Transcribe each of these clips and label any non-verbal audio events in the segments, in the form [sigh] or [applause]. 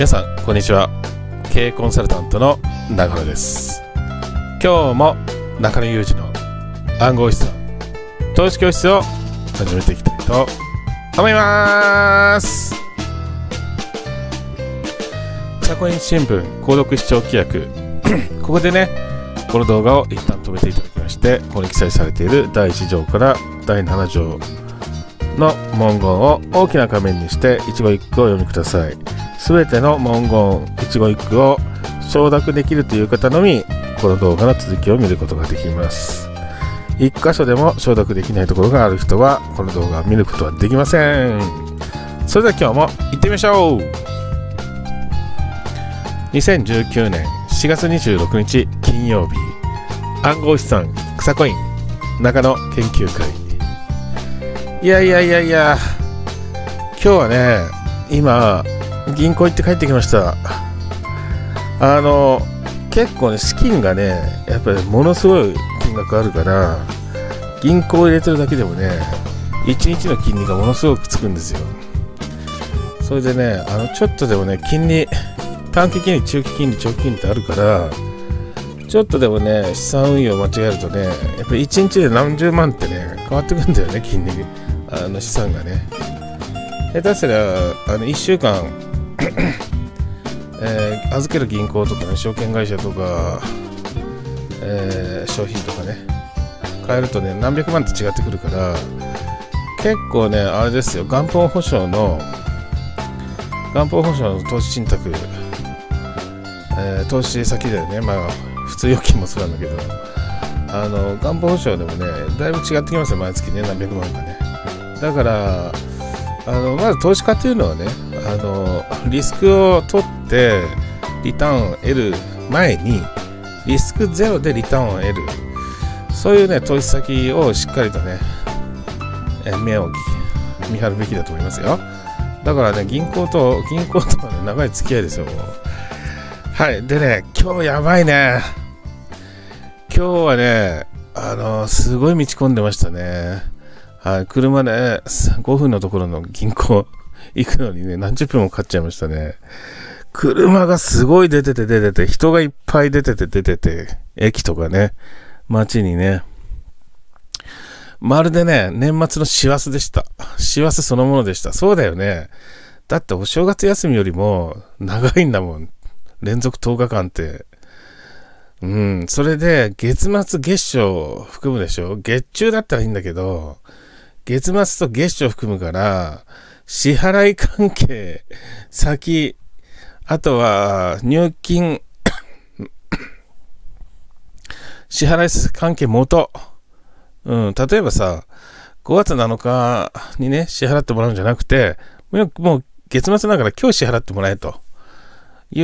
皆さんこんにちは経営コンサルタントの中野です今日も中野裕二の暗号資産投資教室を始めていきたいと思います草コイン新聞購読視聴規約 [clears throat] ここでねこの動画を一旦止めていただきましてここに記載されている第1条から第7条の文言を大きな画面にして一語一句を読みくださいすべての文言一語一句を承諾できるという方のみこの動画の続きを見ることができます一箇所でも承諾できないところがある人はこの動画を見ることはできませんそれでは今日も行ってみましょう2019年4月26日金曜日暗号資産草コイン中野研究会いやいやいやいや今日はね今銀行行って帰ってきましたあの結構ね資金がねやっぱりものすごい金額あるから銀行入れてるだけでもね1日の金利がものすごくつくんですよそれでねあのちょっとでもね金利短期金利中期金利長期金利ってあるからちょっとでもね資産運用間違えるとねやっぱり1日で何十万ってね変わってくんだよね金利あの資産がね下手すりゃあの1週間えー、預ける銀行とか、ね、証券会社とか、えー、商品とかね変えるとね何百万って違ってくるから結構ねあれですよ元本保証の元本保証の投資信託、えー、投資先だよねまあ普通預金もそうなんだけどあの元本保証でもねだいぶ違ってきますよ毎月ね何百万かねだからあのまず投資家っていうのはねあのリスクを取ってリターンを得る前にリスクゼロでリターンを得るそういうね投資先をしっかりとね目を見張るべきだと思いますよだからね銀行と銀行とはね長い付き合いですよはいでね今日やばいね今日はねあのすごい道込んでましたねはい、車で5分のところの銀行行くのにね、何十分もかかっちゃいましたね。車がすごい出てて出てて、人がいっぱい出てて出てて、駅とかね、街にね。まるでね、年末の師走でした。師走そのものでした。そうだよね。だってお正月休みよりも長いんだもん。連続10日間って。うん。それで、月末月初含むでしょ月中だったらいいんだけど、月末と月初含むから、支払い関係、先、あとは入金 [coughs] 支払い関係元。うん、例えばさ、5月7日にね、支払ってもらうんじゃなくて、もう月末だから今日支払ってもらえとい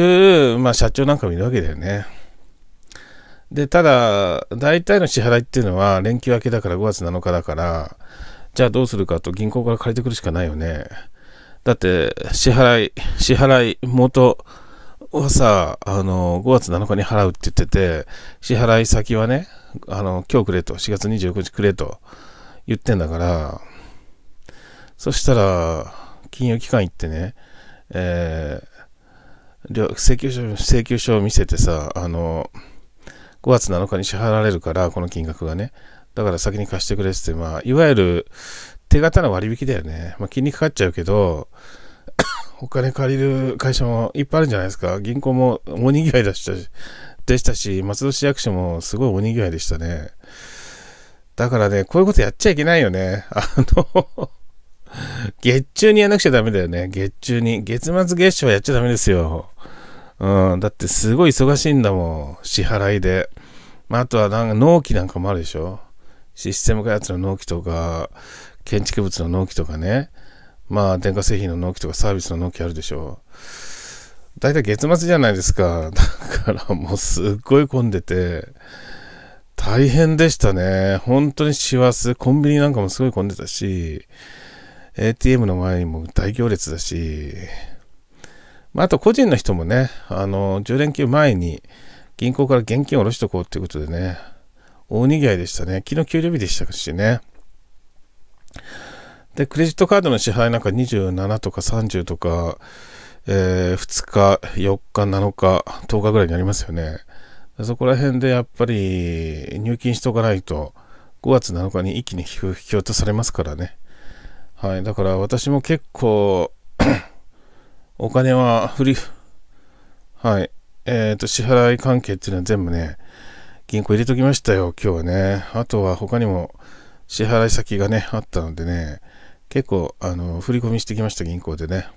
う、まあ、社長なんかもいるわけだよね。で、ただ、大体の支払いっていうのは連休明けだから5月7日だから、じゃあどうするかと銀行から借りてくるしかないよね。だって支払い、支払い元はさ、あの、5月7日に払うって言ってて、支払い先はね、あの、今日くれと、4月29日くれと言ってんだから、そしたら、金融機関行ってね、えー、請求書、請求書を見せてさ、あの、5月7日に支払われるから、この金額がね、だから先に貸してくれって、まあ、いわゆる手形の割引だよね。まあ、気にかかっちゃうけど、[coughs] お金借りる会社もいっぱいあるんじゃないですか。銀行も大にぎわいでしたし、でしたし松戸市役所もすごい大にぎわいでしたね。だからね、こういうことやっちゃいけないよね。[laughs] あの月中にやらなくちゃダメだよね。月中に。月末月初はやっちゃダメですよ。うん。だってすごい忙しいんだもん。支払いで。まあ、あとはなんか納期なんかもあるでしょ。システム開発の納期とか、建築物の納期とかね、まあ、電化製品の納期とかサービスの納期あるでしょう。だいたい月末じゃないですか。だからもうすっごい混んでて、大変でしたね。本当に師走。コンビニなんかもすごい混んでたし、ATM の前にも大行列だし、まあ、あと個人の人もね、あの、10連休前に銀行から現金を下ろしとこうっていうことでね、大にぎわいでしたね。昨日給料日でしたしね。で、クレジットカードの支払いなんか27とか30とか、えー、2日、4日、7日、10日ぐらいになりますよね。そこら辺でやっぱり入金しとかないと、5月7日に一気に引き落とされますからね。はい、だから私も結構 [coughs] お金は振り、はい、えっ、ー、と、支払い関係っていうのは全部ね、銀行入れときましたよ、今日はね。あとは他にも支払い先がね、あったのでね、結構、あの、振り込みしてきました、銀行でね。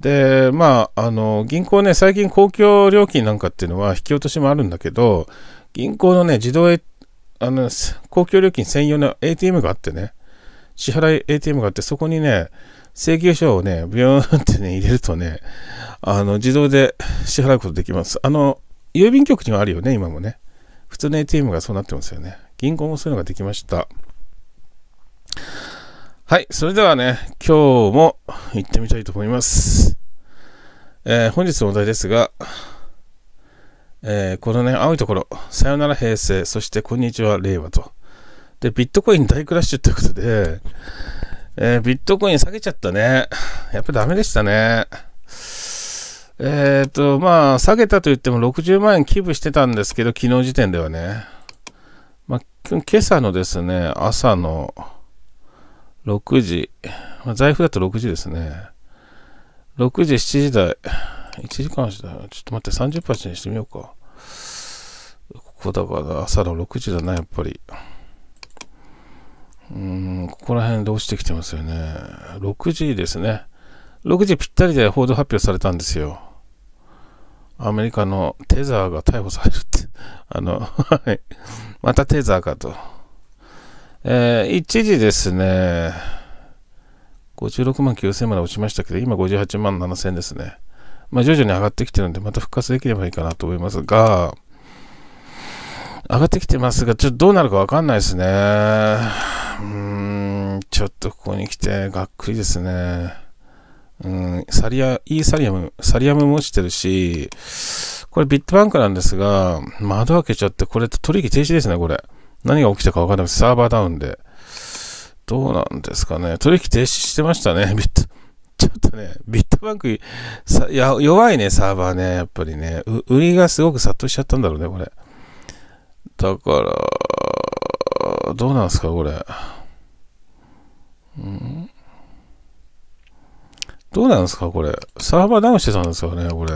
で、まあ、あの、銀行ね、最近公共料金なんかっていうのは引き落としもあるんだけど、銀行のね、自動、あの、公共料金専用の ATM があってね、支払い ATM があって、そこにね、請求書をね、ビューンってね、入れるとね、あの、自動で支払うことできます。あの、郵便局にはあるよね、今もね。普通の ATM がそうなってますよね。銀行もそういうのができました。はい、それではね、今日も行ってみたいと思います。えー、本日のお題ですが、えー、このね、青いところ、さよなら平成、そしてこんにちは令和と。で、ビットコイン大クラッシュということで、えー、ビットコイン下げちゃったね。やっぱダメでしたね。えっ、ー、と、まあ、下げたと言っても60万円寄付してたんですけど、昨日時点ではね。まあ、今朝のですね、朝の6時、まあ、財布だと6時ですね。6時、7時台、1時間しだ、ちょっと待って、30分にしてみようか。ここだから朝の6時だな、やっぱり。うん、ここら辺で落ちてきてますよね。6時ですね。6時ぴったりで報道発表されたんですよ。アメリカのテザーが逮捕されるって。あの、はい。またテザーかと。えー、一時ですね、56万9000まで落ちましたけど、今58万7000ですね。まあ徐々に上がってきてるんで、また復活できればいいかなと思いますが、上がってきてますが、ちょっとどうなるかわかんないですね。うーん、ちょっとここに来て、がっくりですね。うん、サリア、イーサリアム、サリアムも落ちてるし、これビットバンクなんですが、窓開けちゃって、これ取引停止ですね、これ。何が起きたかわかんない。サーバーダウンで。どうなんですかね。取引停止してましたね、ビット。ちょっとね、ビットバンク、さや弱いね、サーバーね、やっぱりね。売りがすごく殺到しちゃったんだろうね、これ。だから、どうなんですか、これ。うんどうなんですかこれ。サーバーダウンしてたんですかねこれ。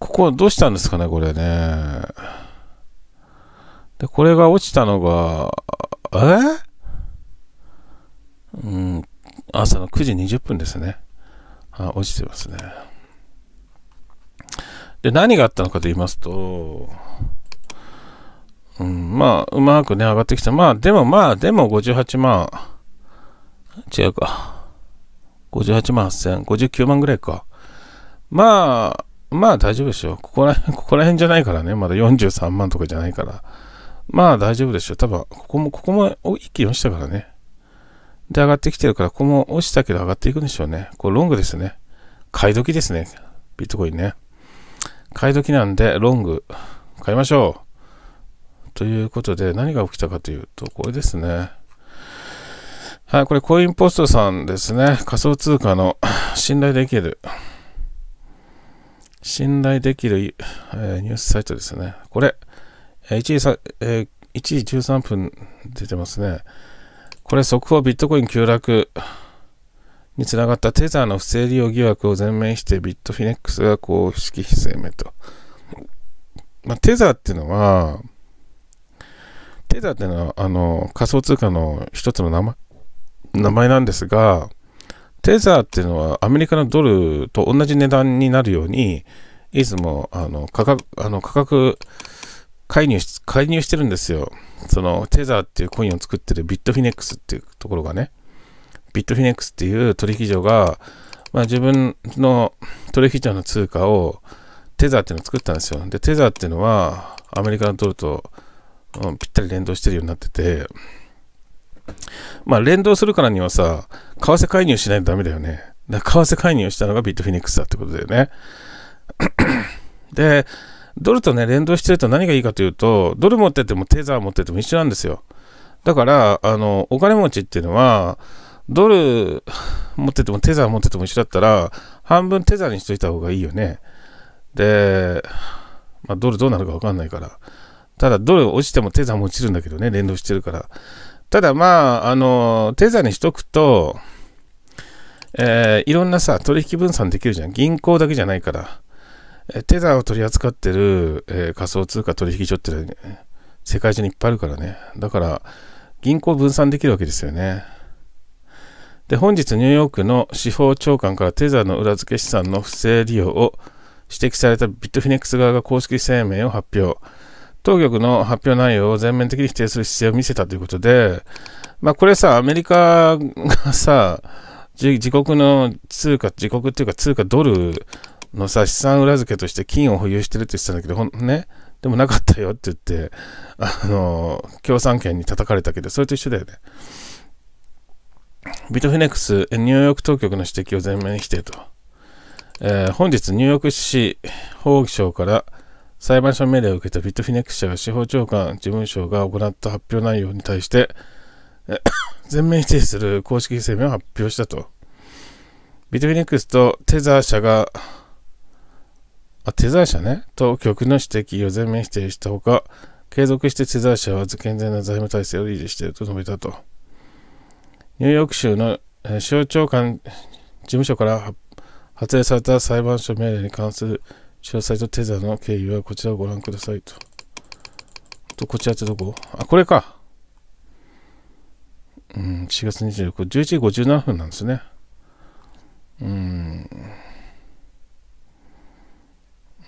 ここどうしたんですかねこれね。で、これが落ちたのが、えうん、朝の9時20分ですね。あ、落ちてますね。で、何があったのかと言いますと、うん、まあ、うまくね、上がってきた。まあ、でもまあ、でも58万、違うか。58万8000、59万ぐらいか。まあ、まあ大丈夫でしょう。ここら辺、[laughs] ここら辺じゃないからね。まだ43万とかじゃないから。まあ大丈夫でしょう。多分、ここも、ここも一気に落ちたからね。で、上がってきてるから、ここも落ちたけど上がっていくんでしょうね。これロングですね。買い時ですね。ビットコインね。買い時なんで、ロング、買いましょう。ということで、何が起きたかというと、これですね。はい、これコインポストさんですね。仮想通貨の [coughs] 信頼できる、信頼できる、えー、ニュースサイトですね。これ、1時さ、えー、1時13分出てますね。これ速報ビットコイン急落につながったテザーの不正利用疑惑を全面してビットフィネックスが公式声明と。まあ、テザーっていうのは、テザーっていうのはあの仮想通貨の一つの名前名前なんですが、テザーっていうのはアメリカのドルと同じ値段になるように、いつもあの価格、あの価格介入し、介入してるんですよ。そのテザーっていうコインを作ってるビットフィネックスっていうところがね、ビットフィネックスっていう取引所が、まあ、自分の取引所の通貨をテザーっていうのを作ったんですよ。で、テザーっていうのはアメリカのドルと、ぴったり連動してるようになってて、まあ、連動するからにはさ、為替介入しないとダメだよね。だから為替介入したのがビットフェニックスだってことだよね。で、ドルとね、連動してると何がいいかというと、ドル持っててもテザー持ってても一緒なんですよ。だから、あの、お金持ちっていうのは、ドル持っててもテザー持ってても一緒だったら、半分テザーにしといた方がいいよね。で、まあ、ドルどうなるか分かんないから。ただ、ドル落ちてもテザーも落ちるんだけどね、連動してるから。ただまあ、あの、テザーにしとくと、えー、いろんなさ、取引分散できるじゃん。銀行だけじゃないから。えテザーを取り扱ってる、えー、仮想通貨取引所って、ね、世界中にいっぱいあるからね。だから、銀行分散できるわけですよね。で、本日ニューヨークの司法長官からテザーの裏付け資産の不正利用を指摘されたビットフィネックス側が公式声明を発表。当局の発表内容を全面的に否定する姿勢を見せたということで、まあ、これさ、アメリカがさ、自国の通貨、自国っていうか通貨ドルのさ、資産裏付けとして金を保有してるって言ってたんだけど、ほんね、でもなかったよって言って、あの、共産権に叩かれたけど、それと一緒だよね。ビトフィネックス、ニューヨーク当局の指摘を全面否定と。えー、本日、ニューヨーク市法務省から、裁判所命令を受けたビットフィネックス社が司法長官事務所が行った発表内容に対して全面否定する公式声明を発表したと。ビットフィネックスとテザー社が、あ、テザー社ね、当局の指摘を全面否定したほか、継続してテザー社は健全な財務体制を維持していると述べたと。ニューヨーク州の司法長官事務所から発令された裁判所命令に関するシェアサイトテザーの経由はこちらをご覧くださいと。と、こちらってどこあ、これか。うん、4月26日、11時57分なんですね。うん。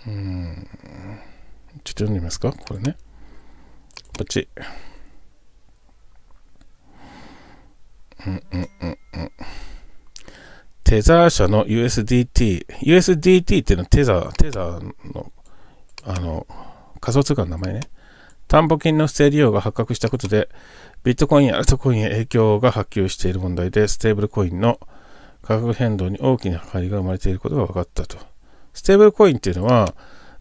うん。ちょっと読んでみますか、これね。こっち。うんうんうんうん。テザー社の USDT、USDT っていうのはテザー、テザーの、あの、仮想通貨の名前ね。担保金の不正利用が発覚したことで、ビットコインやアルトコインへ影響が波及している問題で、ステーブルコインの価格変動に大きな張りが生まれていることが分かったと。ステーブルコインっていうのは、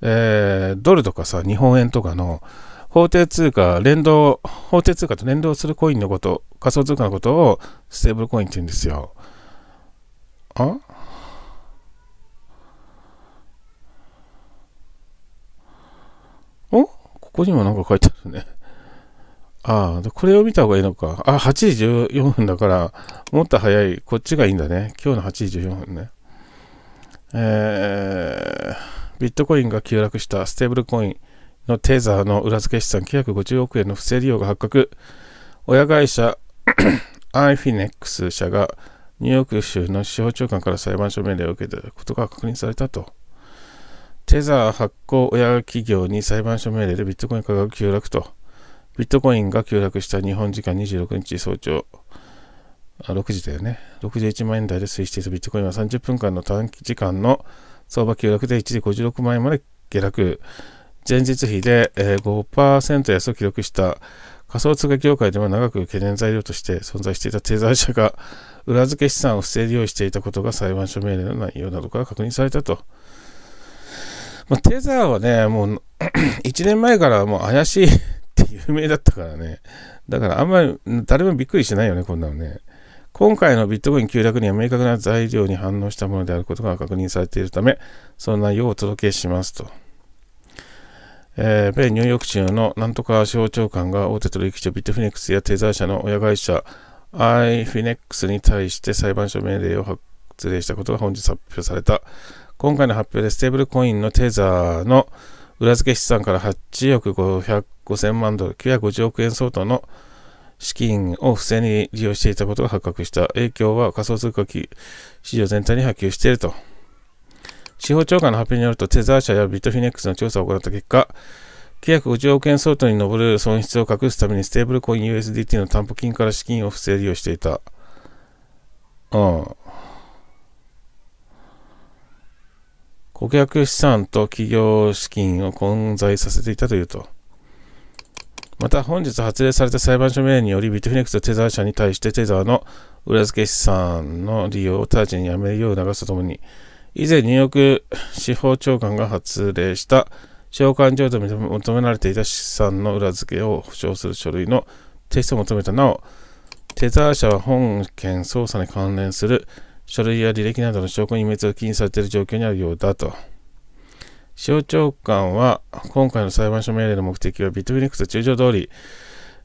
えー、ドルとかさ、日本円とかの法定通貨、連動、法定通貨と連動するコインのこと、仮想通貨のことをステーブルコインって言うんですよ。あおここにもなんか書いてあるね。ああ、これを見た方がいいのか。あ、8時14分だから、もっと早い、こっちがいいんだね。今日の8時14分ね。えー、ビットコインが急落したステーブルコインのテーザーの裏付け資産950億円の不正利用が発覚。親会社 iFinex 社がニューヨーク州の司法長官から裁判所命令を受けたことが確認されたと。テザー発行親企業に裁判所命令でビットコイン価格急落と。ビットコインが急落した日本時間26日早朝、あ6時だよね。61万円台で推移していたビットコインは30分間の短期時間の相場急落で一時56万円まで下落。前日比で5%安を記録した仮想通貨業界でも長く懸念材料として存在していたテザー社が裏付け資産を不正利用していたことが裁判所命令の内容などから確認されたと。まあ、テザーはね、もう1 [clears throat] 年前からもう怪しいって有名だったからね。だからあんまり誰もびっくりしないよね、こんなのね。今回のビットコイン急落には明確な材料に反応したものであることが確認されているため、その内容をお届けしますと。えー、米ニューヨーク州のなんとか省庁官が大手取引所ビットフェニックスやテザー社の親会社 IFINEX に対して裁判所命令を発令したことが本日発表された。今回の発表でステーブルコインのテザーの裏付け資産から8億5000万ドル、950億円相当の資金を不正に利用していたことが発覚した。影響は仮想通貨機市場全体に波及していると。司法長官の発表によると、テザー社やビットフィネックスの調査を行った結果、950億円相当に上る損失を隠すためにステーブルコイン USDT の担保金から資金を不正利用していた。うん。顧客資産と企業資金を混在させていたというと。また本日発令された裁判所命令によりビットフィネックステザー社に対してテザーの裏付け資産の利用を直ちにやめるよう促すとともに以前ニューヨーク司法長官が発令した召喚状と求められていた資産の裏付けを保証する書類の提出を求めたなお、テザー社は本件捜査に関連する書類や履歴などの証拠隠滅を禁止されている状況にあるようだと。司法長官は、今回の裁判所命令の目的はビットフィニックス通常通り、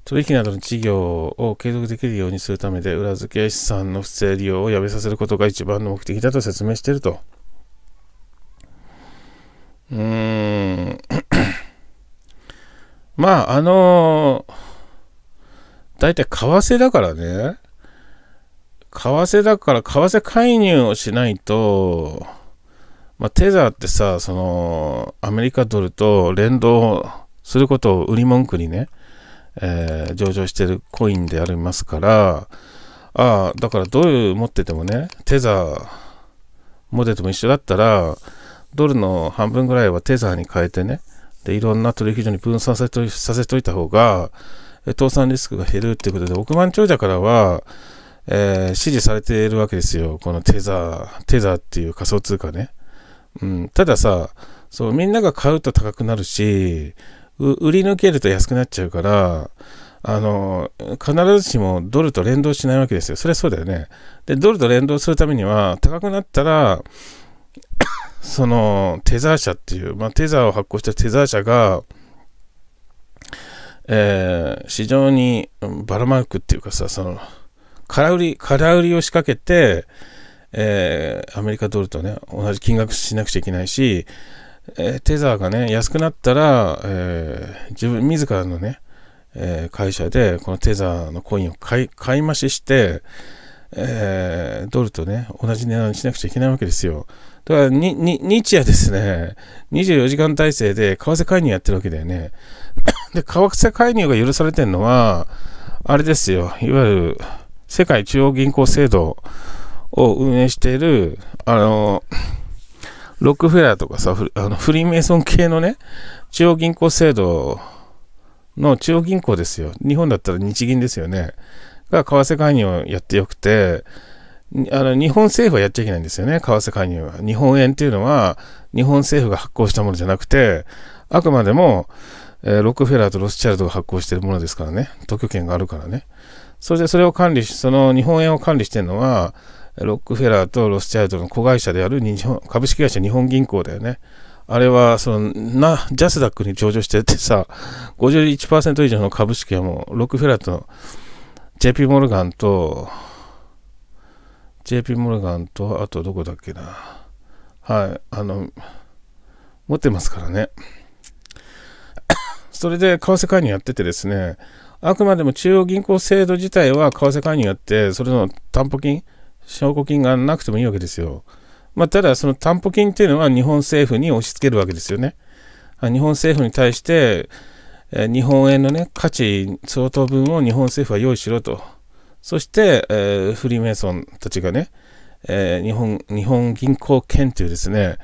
取引などの事業を継続できるようにするためで、裏付け資産の不正利用をやめさせることが一番の目的だと説明していると。うーんまあ、あのー、大体為替だからね、為替だから、為替介入をしないと、まあ、テザーってさ、その、アメリカドルと連動することを売り文句にね、えー、上場してるコインでありますから、ああ、だからドル持っててもね、テザー持ってても一緒だったら、ドルの半分ぐらいはテザーに変えてね、でいろんな取引所に分散させとさせといた方が、倒産リスクが減るっていうことで、億万長者からは、えー、支持されているわけですよ。このテザー、テザーっていう仮想通貨ね。うん、たださ、そう、みんなが買うと高くなるし、売り抜けると安くなっちゃうから、あの、必ずしもドルと連動しないわけですよ。それはそうだよね。で、ドルと連動するためには、高くなったらそのテザー社っていう、まあ、テザーを発行したテザー社が、えー、市場にばらまくっていうかさ、その、空売り、空売りを仕掛けて、えー、アメリカドルとね、同じ金額しなくちゃいけないし、えー、テザーがね、安くなったら、えー、自分自らのね、え会社でこのテザーのコインを買い買い増しして、えー、ドルとね、同じ値段にしなくちゃいけないわけですよ。だからに、に、日夜ですね、24時間体制で為替介入やってるわけだよね。[coughs] で、為替介入が許されてるのは、あれですよ、いわゆる世界中央銀行制度を運営している、あの、ロックフェラーとかさ、あのフリーメイソン系のね、中央銀行制度の中央銀行ですよ。日本だったら日銀ですよね。が為替介入をやってよくて、あの、日本政府はやっちゃいけないんですよね、為替介入は。日本円っていうのは、日本政府が発行したものじゃなくて、あくまでも、えー、ロックフェラーとロスチャイルドが発行しているものですからね、特許権があるからね。そしてそれを管理し、その日本円を管理しているのは、ロックフェラーとロスチャイルドの子会社である日本株式会社日本銀行だよね。あれは、その、な、ジャスダックに上場しててさ、51%以上の株式はもう、ロックフェラーと JP モルガンと、JP モルガンと、あとどこだっけな。はい、あの、持ってますからね。[coughs] それで、為替介入やっててですね、あくまでも中央銀行制度自体は為替介入やって、それの担保金、証拠金がなくてもいいわけですよ。まあ、ただ、その担保金っていうのは日本政府に押し付けるわけですよね。日本政府に対して、え日本円のね、価値相当分を日本政府は用意しろと。そして、えー、フリーメイソンたちがね、えー、日本、日本銀行券というですね、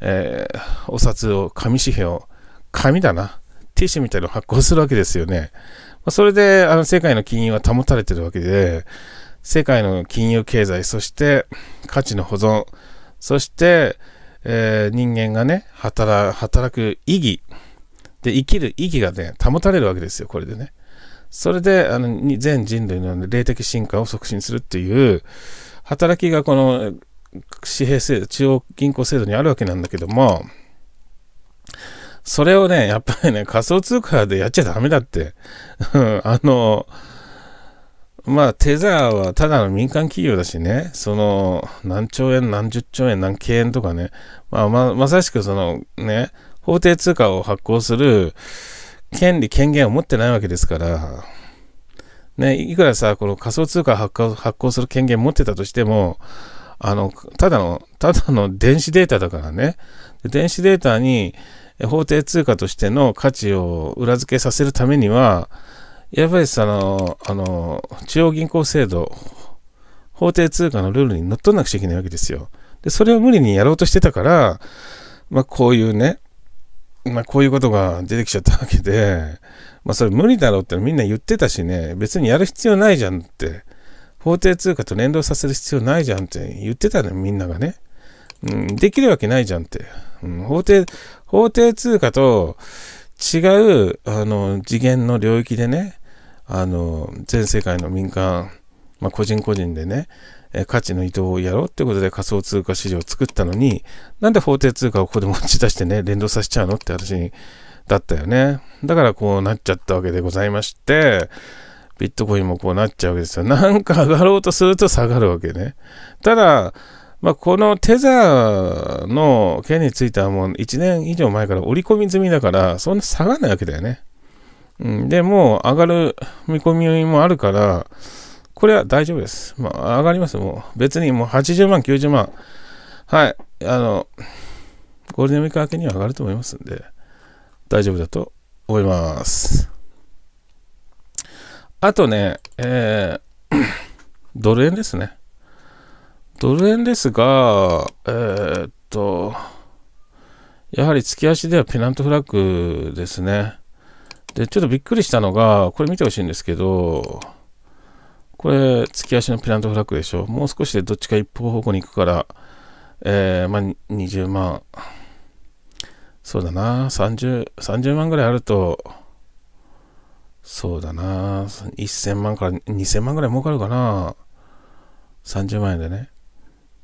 えー、お札を、紙紙幣を、紙だな、ティッシュみたいなのを発行するわけですよね。まあ、それで、あの、世界の金融は保たれてるわけで、世界の金融経済、そして価値の保存、そして、えー、人間がね、働、働く意義、で、生きる意義がね、保たれるわけですよ、これでね。それで、あの、全人類の霊的進化を促進するっていう、働きがこの、紙幣制度、中央銀行制度にあるわけなんだけども、それをね、やっぱりね、仮想通貨でやっちゃダメだって。[laughs] あの、まあ、テザーはただの民間企業だしね、その、何兆円、何十兆円、何億円とかね、まあ、ま、まさしくその、ね、法定通貨を発行する権利、権限を持ってないわけですから、ね、いくらさ、この仮想通貨発行発行する権限持ってたとしても、あの、ただの、ただの電子データだからね。電子データに法定通貨としての価値を裏付けさせるためには、やっぱりその、あの、中央銀行制度、法定通貨のルールに乗っとらなくちゃいけないわけですよ。で、それを無理にやろうとしてたから、まあ、こういうね、まあ、こういうことが出てきちゃったわけで、まあ、それ無理だろうってみんな言ってたしね、別にやる必要ないじゃんって、法定通貨と連動させる必要ないじゃんって言ってたね、みんながね。うん、できるわけないじゃんって。うん、法定、法定通貨と違う、あの、次元の領域でね、あの、全世界の民間、まあ、個人個人でね、価値の移動をやろうってことで仮想通貨市場を作ったのに、なんで法定通貨をここで持ち出してね、連動させちゃうのって話だったよね。だからこうなっちゃったわけでございまして、ビットコインもこうなっちゃうわけですよ。なんか上がろうとすると下がるわけね。ただ、まあ、このテザーの件についてはもう1年以上前から織り込み済みだから、そんな下がらないわけだよね。うん、で、もう上がる見込みもあるから、これは大丈夫です。まあ、上がります。もう、別にもう80万、90万。はい。あの、ゴールデンウィーク明けには上がると思いますんで、大丈夫だと思います。あとね、えー、[coughs] ドル円ですね。ドル円ですが、えー、っと、やはり月足ではペナントフラッグですね。で、ちょっとびっくりしたのが、これ見てほしいんですけど、これ、突き足のピラントフラッグでしょ。もう少しでどっちか一方方向に行くから、えー、まあ、20万。そうだな、30、30万ぐらいあると、そうだな、1000万から2000万ぐらい儲かるかな。30万円でね。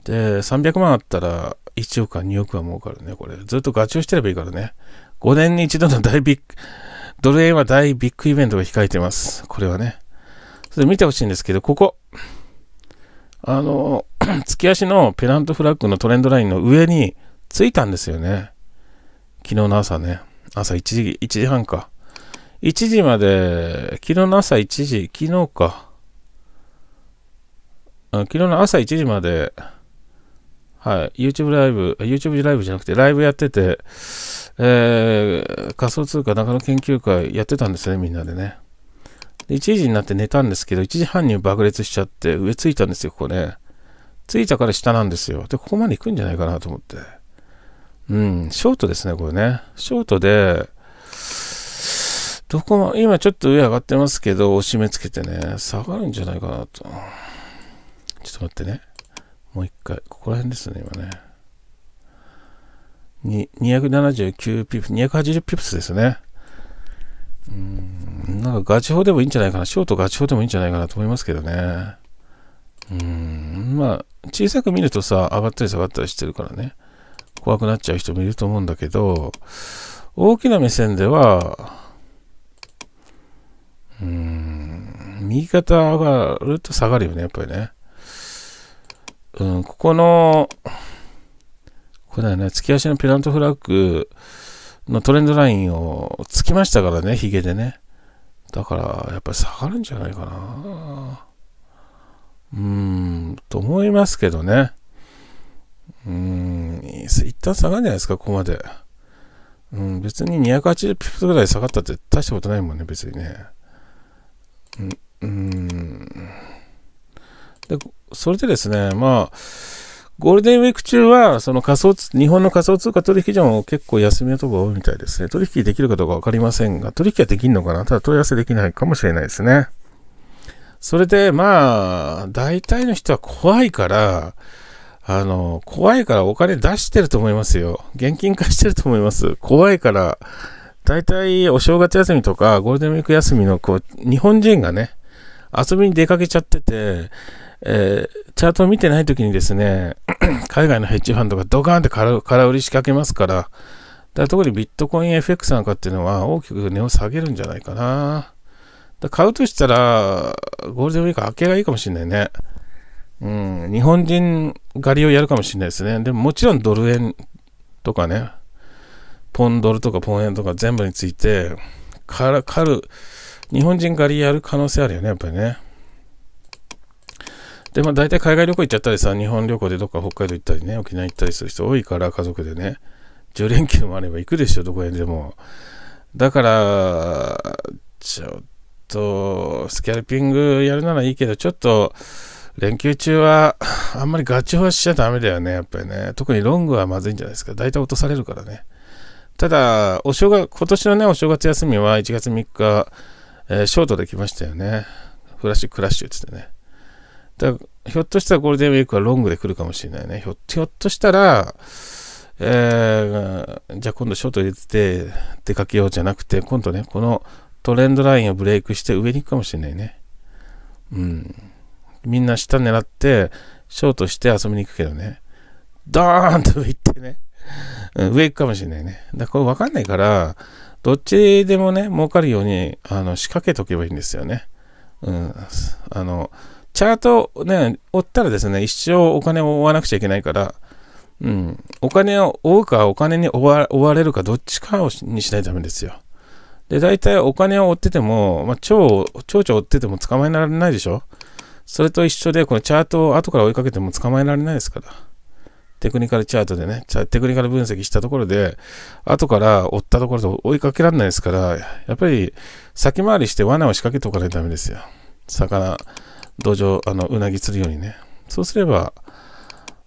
で、300万あったら、1億か2億は儲かるね、これ。ずっとガチをしてればいいからね。5年に一度の大ビッグ、ドル円は大ビッグイベントが控えてます。これはね。それ見てほしいんですけど、ここ、あの、[clears throat] 月足のペナントフラッグのトレンドラインの上に着いたんですよね。昨日の朝ね。朝1時、1時半か。1時まで、昨日の朝1時、昨日か。昨日の朝1時まで、はい、YouTube ライブ、YouTube ライブじゃなくて、ライブやってて、えー、仮想通貨中野研究会やってたんですね、みんなでね。1時になって寝たんですけど、1時半に爆裂しちゃって、上着いたんですよ、ここね。着いたから下なんですよ。で、ここまで行くんじゃないかなと思って。うん、ショートですね、これね。ショートで、どこも、今ちょっと上上がってますけど、押し目つけてね、下がるんじゃないかなと。ちょっと待ってね。もう一回。ここら辺ですね、今ね。279ピプス、280ピプスですね。うん、なんかガチ法でもいいんじゃないかな。ショートガチ法でもいいんじゃないかなと思いますけどね。うん、まあ、小さく見るとさ、上がったり下がったりしてるからね、怖くなっちゃう人もいると思うんだけど、大きな目線では、うん、右肩上がると下がるよね、やっぱりね。うん、ここの、これだよね、突き足のペナントフラッグ、のトレンドラインをつきましたからね、ヒゲでね。だから、やっぱり下がるんじゃないかな。うーん、と思いますけどね。うーん、一旦下がるんじゃないですか、ここまで。うん、別に280ピットぐらい下がったって大したことないもんね、別にね。うん。で、それでですね、まあ、ゴールデンウィーク中は、その仮想、日本の仮想通貨取引所も結構休みのところ多いみたいですね。取引できるかどうかわかりませんが、取引はできるのかなただ問い合わせできないかもしれないですね。それで、まあ、大体の人は怖いから、あの、怖いからお金出してると思いますよ。現金化してると思います。怖いから、大体お正月休みとかゴールデンウィーク休みのこう日本人がね、遊びに出かけちゃってて、えー、チャートを見てない時にですね、[clears throat] 海外のヘッジファンドがドカーンって空売り仕掛けますから、だ特にビットコイン FX なんかっていうのは大きく値を下げるんじゃないかな。だ買うとしたら、ゴールデンウィーク明けがいいかもしれないね。うん、日本人狩りをやるかもしれないですね。でももちろんドル円とかね、ポンドルとかポン円とか全部について、から、かる、日本人狩りやる可能性あるよね、やっぱりね。で、まあ大体海外旅行行っちゃったりさ、日本旅行でどっか北海道行ったりね、沖縄行ったりする人多いから、家族でね。10連休もあれば行くでしょ、どこへでも。だから、ちょっと、スキャルピングやるならいいけど、ちょっと、連休中は、あんまりガチホしちゃダメだよね、やっぱりね。特にロングはまずいんじゃないですか。大体落とされるからね。ただ、お正月、今年のね、お正月休みは1月3日、えー、ショートできましたよね。フラッシュクラッシュっつってね。だひょっとしたらゴールデンウィークはロングで来るかもしれないね。ひょひょっとしたら、えー、じゃあ今度ショート入れて出かけようじゃなくて、今度ね、このトレンドラインをブレイクして上に行くかもしれないね。うん。みんな下狙って、ショートして遊びに行くけどね。ドーンと上行ってね。上行くかもしれないね。だからこれわかんないから、どっちでもね、儲かるように、あの、仕掛けとけばいいんですよね。うん。あの、チャートね、追ったらですね、一生お金を追わなくちゃいけないから、うん、お金を追うかお金に追わ追われるかどっちかをにしないとダメですよ。で、大体お金を追ってても、まあ、超、超々追ってても捕まえられないでしょそれと一緒で、このチャートを後から追いかけても捕まえられないですから。テクニカルチャートでね、テクニカル分析したところで、後から追ったところで追いかけられないですから、やっぱり先回りして罠を仕掛けておかないとダメですよ。魚、土壌、あの、うなぎ釣るようにね。そうすれば、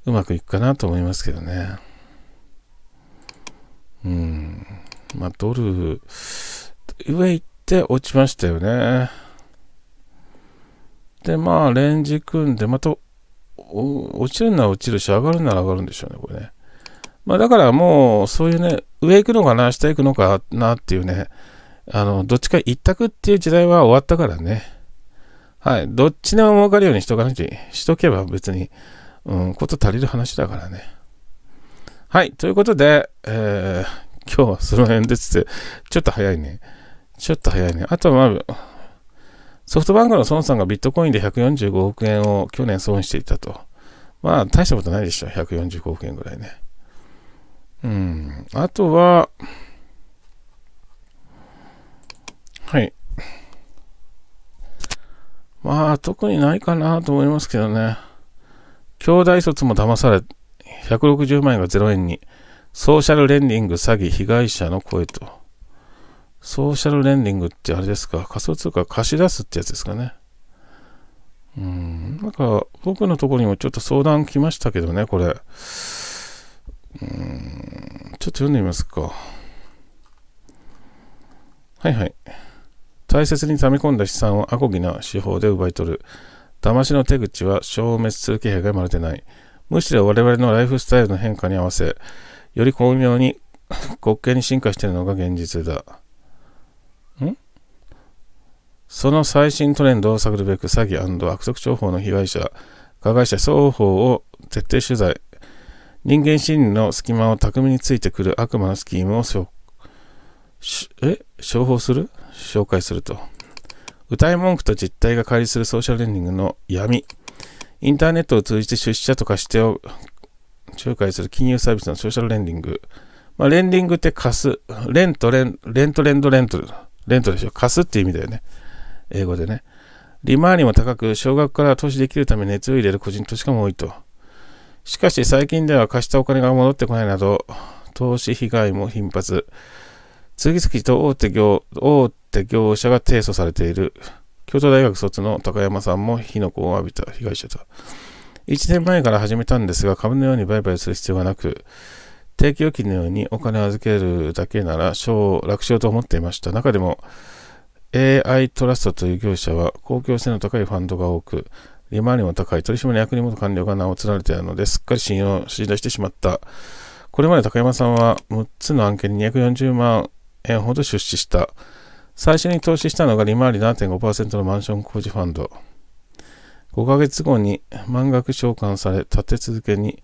うまくいくかなと思いますけどね。うん。まあ、ドル、上行って落ちましたよね。で、まあ、レンジ組んで、また、落ちるなら落ちるし、上がるなら上がるんでしょうね、これね。まあ、だからもう、そういうね、上行くのかな、下行くのかなっていうね、あの、どっちか一択っていう時代は終わったからね。はい。どっちでも儲かるようにしとかなきゃ、しとけば別に、うん、こと足りる話だからね。はい。ということで、えー、今日はその辺でって、ちょっと早いね。ちょっと早いね。あとは、まあ、ソフトバンクの孫さんがビットコインで145億円を去年損していたと。まあ、大したことないでしょ。145億円ぐらいね。うん。あとは、はい。まあ、特にないかなと思いますけどね。兄弟卒も騙され、160万円が0円に。ソーシャルレンディング詐欺被害者の声と。ソーシャルレンディングってあれですか仮想通貨貸し出すってやつですかね。うん。なんか、僕のところにもちょっと相談来ましたけどね、これ。うん。ちょっと読んでみますか。はいはい。大切に溜め込んだ資産をアコギな手法で奪い取る。騙しの手口は消滅する気配が生まれてない。むしろ我々のライフスタイルの変化に合わせ、より巧妙に [laughs] 滑稽に進化しているのが現実だ。んその最新トレンドを探るべく詐欺悪徳商法の被害者、加害者双方を徹底取材。人間心理の隙間を巧みについてくる悪魔のスキームを紹え商法する紹介すると。歌い文句と実態が乖離するソーシャルレンディングの闇。インターネットを通じて出資者と貸してを仲介する金融サービスのソーシャルレンディング。まあ、レンディングって貸す。レント、レン、レント、レンド、レント、レントでしょ。貸すって意味だよね。英語でね。利回りも高く、少額から投資できるため熱を入れる個人投資家も多いと。しかし最近では貸したお金が戻ってこないなど、投資被害も頻発。次々と大手業、大手業者が提訴されている。京都大学卒の高山さんも火の粉を浴びた被害者だ。1年前から始めたんですが、株のように売買する必要がなく、定期預金のようにお金を預けるだけなら、楽勝と思っていました。中でも、AI トラストという業者は、公共性の高いファンドが多く、利回りも高い、取締役にも官僚が名を連ねているので、すっかり信用を信頼してしまった。これまで高山さんは6つの案件に240万円ほど出資した。最初に投資したのが利回り7.5%のマンション工事ファンド。5ヶ月後に満額償還され、立て続けに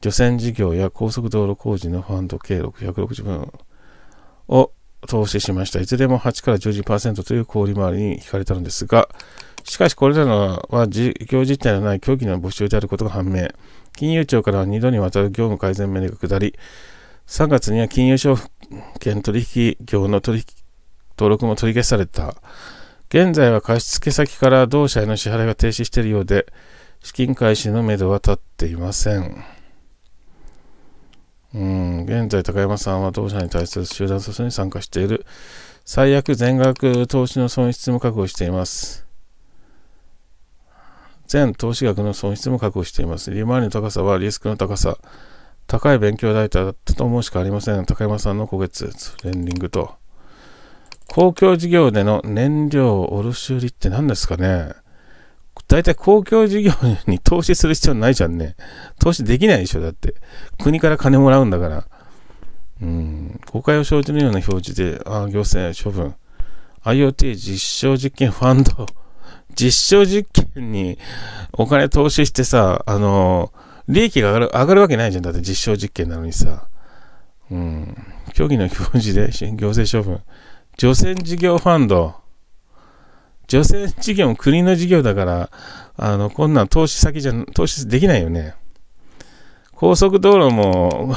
除染事業や高速道路工事のファンド計660分を投資しました。いずれも8から12%という小売回りに引かれたのですが、しかしこれらのは事業実態のない虚偽の募集であることが判明。金融庁からは2度にわたる業務改善命令が下り、3月には金融商券取引業の取引登録も取り消された。現在は貸付先から同社への支払いが停止しているようで、資金開始のめどは立っていません。うん、現在、高山さんは同社に対する集団訴訟に参加している。最悪全額投資の損失も確保しています。全投資額の損失も確保しています。利回りの高さはリスクの高さ。高い勉強代イだったと思うしかありません。高山さんの別月、レンディングと。公共事業での燃料卸売って何ですかね大体公共事業に投資する必要ないじゃんね。投資できないでしょ、だって。国から金もらうんだから。うん。誤解を生じるような表示で、あ行政処分。IoT 実証実験ファンド。実証実験にお金投資してさ、あのー利益が上がる上がるわけないじゃん。だって実証実験なのにさ。うん。虚偽の表示で行政処分。除染事業ファンド。除染事業も国の事業だから、あの、こんなん投資先じゃ、投資できないよね。高速道路も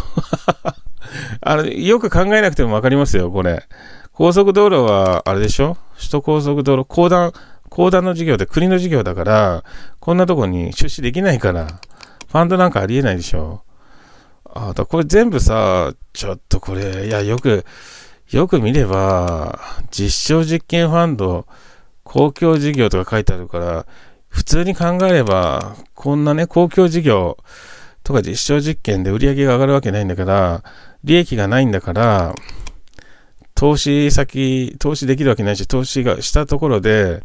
[laughs] あの、よく考えなくてもわかりますよ、これ。高速道路は、あれでしょ首都高速道路、公団、公団の事業で国の事業だから、こんなとこに出資できないから、ファンドなんかありえないでしょ。あだこれ全部さ、ちょっとこれ、いや、よく、よく見れば、実証実験ファンド、公共事業とか書いてあるから、普通に考えれば、こんなね、公共事業とか実証実験で売り上げが上がるわけないんだから、利益がないんだから、投資先、投資できるわけないし、投資がしたところで、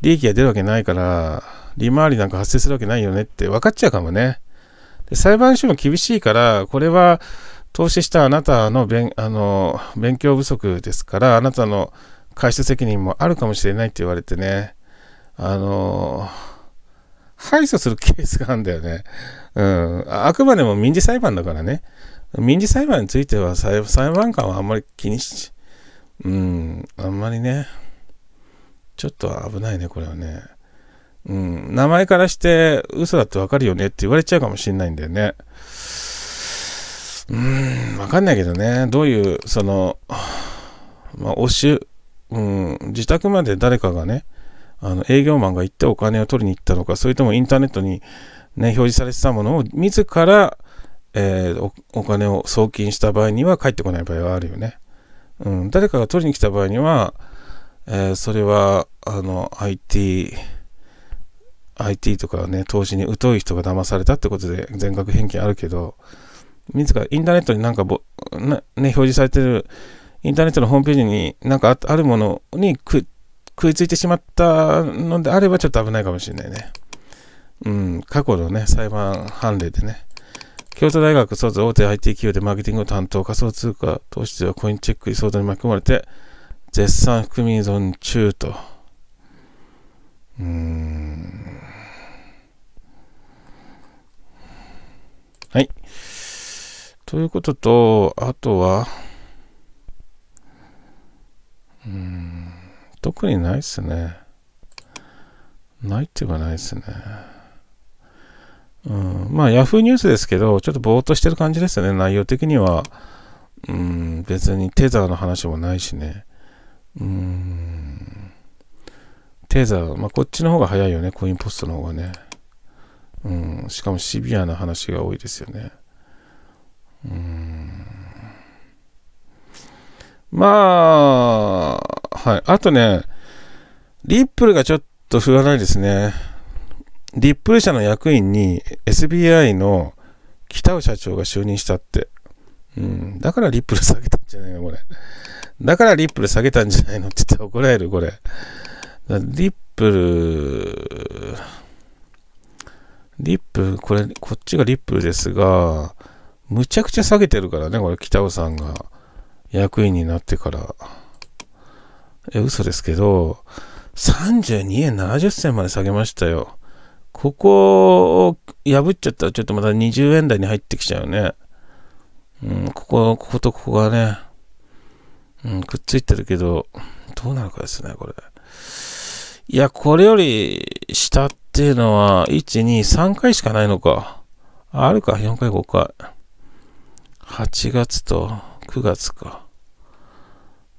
利益が出るわけないから、利回りなんか発生するわけないよねって分かっちゃうかもね。で裁判所も厳しいから、これは投資したあなたの勉あの勉強不足ですから、あなたの回収責任もあるかもしれないって言われてね、あの、敗訴するケースがあるんだよね。うん。あくまでも民事裁判だからね。民事裁判については裁判官はあんまり気にし、うん、あんまりね、ちょっと危ないね、これはね。うん、名前からして嘘だってわかるよねって言われちゃうかもしんないんだよね。うん、わかんないけどね。どういう、その、まあ、おし、うん、自宅まで誰かがね、あの、営業マンが行ってお金を取りに行ったのか、それともインターネットにね、表示されてたものを自ら、えー、お金を送金した場合には返ってこない場合はあるよね。うん、誰かが取りに来た場合には、えー、それは、あの、IT、IT とかね、投資に疎い人が騙されたってことで全額返金あるけど、自らインターネットになんかぼ、ね、表示されてる、インターネットのホームページになんかあるものに食いついてしまったのであればちょっと危ないかもしれないね。うん、過去のね、裁判判例でね。京都大学卒大手 IT 企業でマーケティングを担当、仮想通貨投資ではコインチェックに相当に巻き込まれて、絶賛含み損中と。うーん。はい。ということと、あとは、うん、特にないっすね。ないって言えばないっすね。うん、まあ、Yahoo ニュースですけど、ちょっとぼーっとしてる感じですよね。内容的には、うん、別にテザーの話もないしね。うん、テザー、まあ、こっちの方が早いよね。コインポストの方がね。うん、しかもシビアな話が多いですよね。うん、まあ、はい。あとね、リップルがちょっと不安ないですね。リップル社の役員に SBI の北尾社長が就任したって。うん、だからリップル下げたんじゃないのこれ。だからリップル下げたんじゃないのって言ったら怒られる、これ。リップル、リップ、これ、こっちがリップですが、むちゃくちゃ下げてるからね、これ、北尾さんが役員になってから。え、嘘ですけど、32円70銭まで下げましたよ。ここを破っちゃったらちょっとまた20円台に入ってきちゃうね。うん、ここ、こことここがね、うん、くっついてるけど、どうなるかですね、これ。いや、これより下っていうのは、1、2、3回しかないのか。あるか、4回、5回。8月と9月か。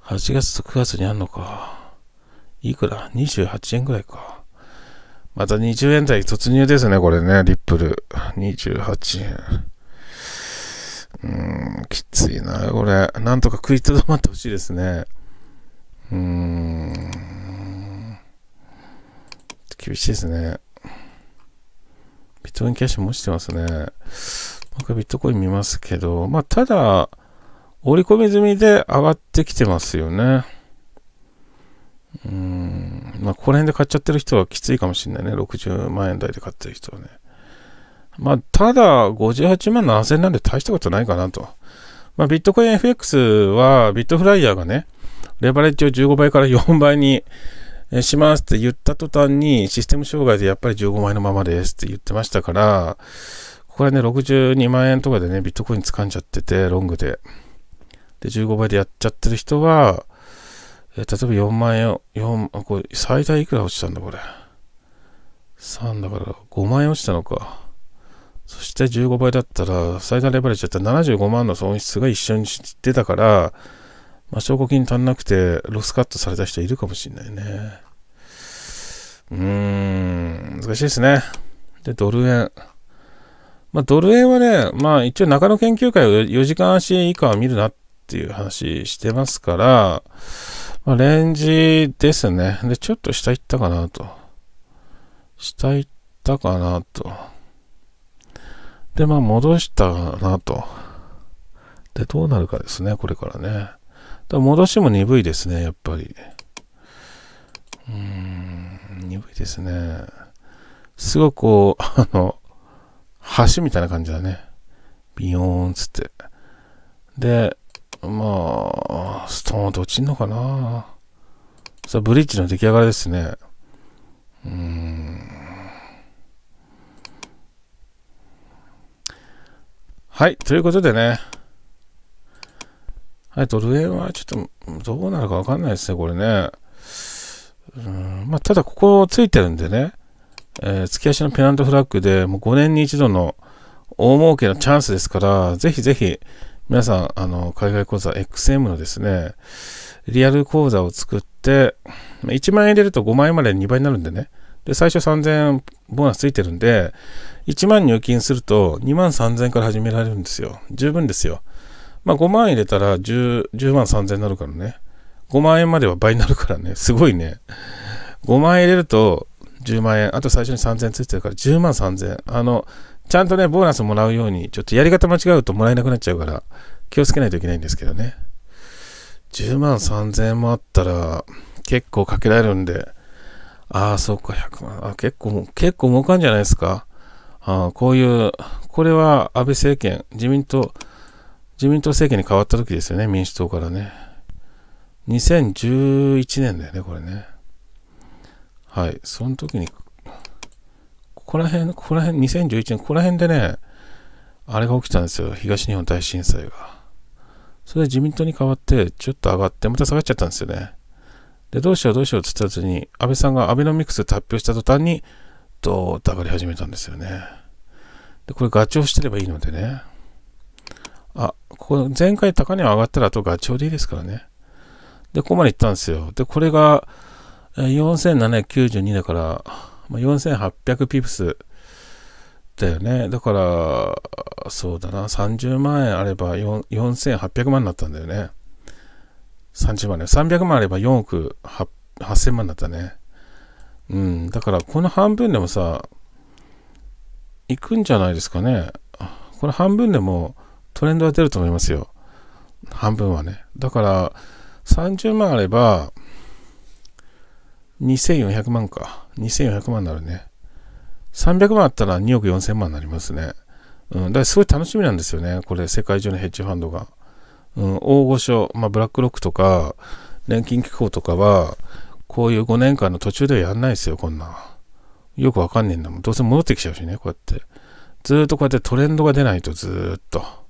8月と9月にあんのか。いくら ?28 円ぐらいか。また20円台突入ですね、これね、リップル。28円。うーん、きついな、これ。なんとか食いとどまってほしいですね。うーん。厳しいですね。ビットコインキャッシュも落ちてますね。僕はビットコイン見ますけど、まあ、ただ、折り込み済みで上がってきてますよね。うん。まあ、ここら辺で買っちゃってる人はきついかもしれないね。60万円台で買ってる人はね。まあ、ただ、58万7000なんで大したことないかなと。まあ、ビットコイン FX は、ビットフライヤーがね、レバレッジを15倍から4倍にえしますって言った途端に、システム障害でやっぱり15万円のままですって言ってましたから、これね、62万円とかでね、ビットコイン掴んじゃってて、ロングで。で、15倍でやっちゃってる人は、え例えば4万円、4、これ最大いくら落ちたんだ、これ。3だから5万円落ちたのか。そして15倍だったら、最大レバレッジだったら75万の損失が一緒に出たから、まあ、証拠金足んなくて、ロスカットされた人いるかもしれないね。うーん、難しいですね。で、ドル円。まあ、ドル円はね、まあ、一応中野研究会を4時間足以下は見るなっていう話してますから、まあ、レンジですね。で、ちょっと下行ったかなと。下行ったかなと。で、まあ、戻したなと。で、どうなるかですね、これからね。だ戻しも鈍いですね、やっぱり。うん、鈍いですね。すごくこう、[laughs] あの、橋みたいな感じだね。ビヨーンつって。で、まあ、ストーンと落ちんのかなさあ、ブリッジの出来上がりですね。うーん。はい、ということでね。はい、ドル円はちょっとどうなるかわかんないですね、これね。うんまあ、ただ、ここついてるんでね、えー、月足のペナントフラッグでもう5年に一度の大儲けのチャンスですから、ぜひぜひ皆さん、あの海外口座 XM のですね、リアル口座を作って、1万円入れると5万円まで2倍になるんでね、で最初3000円ボーナスついてるんで、1万入金すると2万3000円から始められるんですよ。十分ですよ。まあ、5万入れたら 10, 10万3000になるからね。5万円までは倍になるからね。すごいね。5万円入れると10万円。あと最初に3000ついてるから10万3000。あの、ちゃんとね、ボーナスもらうように、ちょっとやり方間違うともらえなくなっちゃうから、気をつけないといけないんですけどね。10万3000円もあったら、結構かけられるんで、ああ、そっか、100万。あ結構、結構儲かんじゃないですか。あこういう、これは安倍政権、自民党、自民党政権に変わった時ですよね、民主党からね。2011年だよね、これね。はい、その時に、ここら辺、ここら辺、2011年、ここら辺でね、あれが起きたんですよ、東日本大震災が。それで自民党に変わって、ちょっと上がって、また下がっちゃったんですよね。で、どうしようどうしようって言った時に、安倍さんがアベノミクスっ発表した途端に、どーっと上がり始めたんですよね。で、これガチをしてればいいのでね。あ、ここ、前回高値上がったらとガチョウでいいですからね。で、ここまで行ったんですよ。で、これが、4792だから、ま4800ピプスだよね。だから、そうだな、30万円あれば4800万になったんだよね。30万ね。300万あれば4億8000万だったね。うん。だから、この半分でもさ、行くんじゃないですかね。これ半分でも、トレンドは出ると思いますよ。半分はね。だから、30万あれば、2400万か。2400万になるね。300万あったら2億4000万になりますね。うん、だからすごい楽しみなんですよね。これ、世界中のヘッジファンドが。うん、大御所、まあ、ブラックロックとか、年金機構とかは、こういう5年間の途中ではやんないですよ、こんな。よくわかんねえんだもん。どうせ戻ってきちゃうしね、こうやって。ずっとこうやってトレンドが出ないと、ずーっと。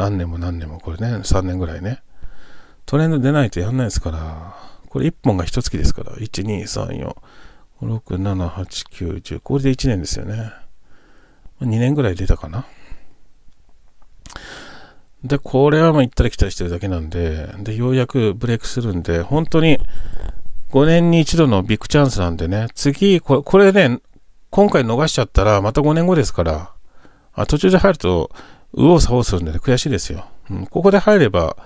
何年も何年もこれね、3年ぐらいね。トレンド出ないとやんないですから、これ1本が1月ですから、1、2、3、4、5、6、7、8、9、10、これで1年ですよね。2年ぐらい出たかな。で、これはまあ行ったり来たりしてるだけなんで、で、ようやくブレイクするんで、本当に5年に一度のビッグチャンスなんでね、次、これこれね、今回逃しちゃったら、また5年後ですから、あ途中で入ると、右往左往するんで、ね、悔しいですよ。うん、ここで入れば、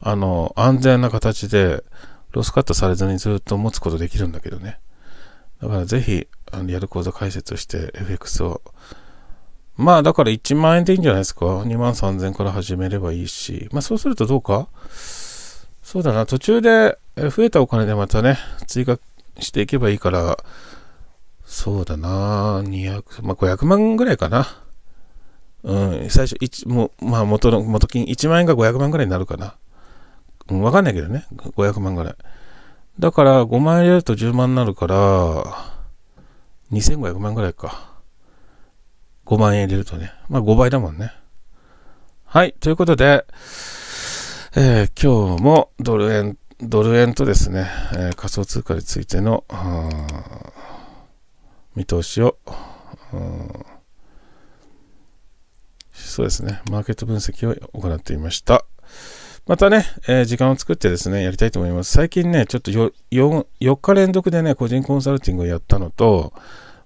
あの、安全な形で、ロスカットされずにずっと持つことできるんだけどね。だからぜひ、あのやる講座解説して FX を。まあだから1万円でいいんじゃないですか。2万3000から始めればいいし。まあそうするとどうかそうだな。途中で増えたお金でまたね、追加していけばいいから、そうだな。200、まあ500万ぐらいかな。うん、最初、もう、まあ、元の、元金1万円が500万ぐらいになるかな。うん、わかんないけどね。500万ぐらい。だから、5万円入れると10万になるから、2500万ぐらいか。5万円入れるとね。まあ、5倍だもんね。はい、ということで、えー、今日もドル円、ドル円とですね、えー、仮想通貨についての、見通しを、そうですね、マーケット分析を行っていました。またね、えー、時間を作ってですね、やりたいと思います。最近ね、ちょっと 4, 4日連続でね、個人コンサルティングをやったのと、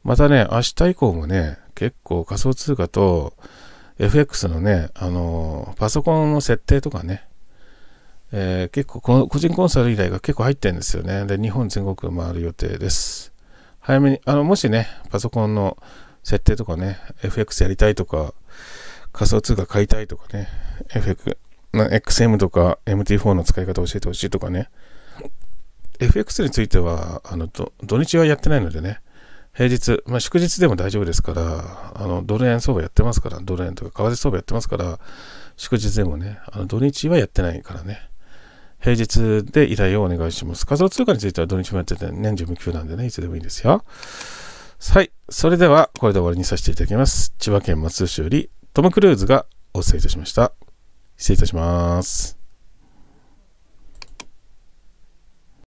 またね、明日以降もね、結構仮想通貨と FX のね、あのー、パソコンの設定とかね、えー、結構この個人コンサル依頼が結構入ってるんですよね。で、日本全国回る予定です。早めに、あの、もしね、パソコンの設定とかね、FX やりたいとか、仮想通貨買いたいとかね、FX、XM とか MT4 の使い方教えてほしいとかね、FX については、あの、土日はやってないのでね、平日、まあ、祝日でも大丈夫ですから、あの、ドル円相場やってますから、ドル円とか為替相場やってますから、祝日でもね、あの土日はやってないからね、平日で依頼をお願いします。仮想通貨については土日もやってて、年中無休なんでね、いつでもいいですよ。はい。それでは、これで終わりにさせていただきます。千葉県松戸市より、トム・クルーズがお伝えいたしました。失礼いたします。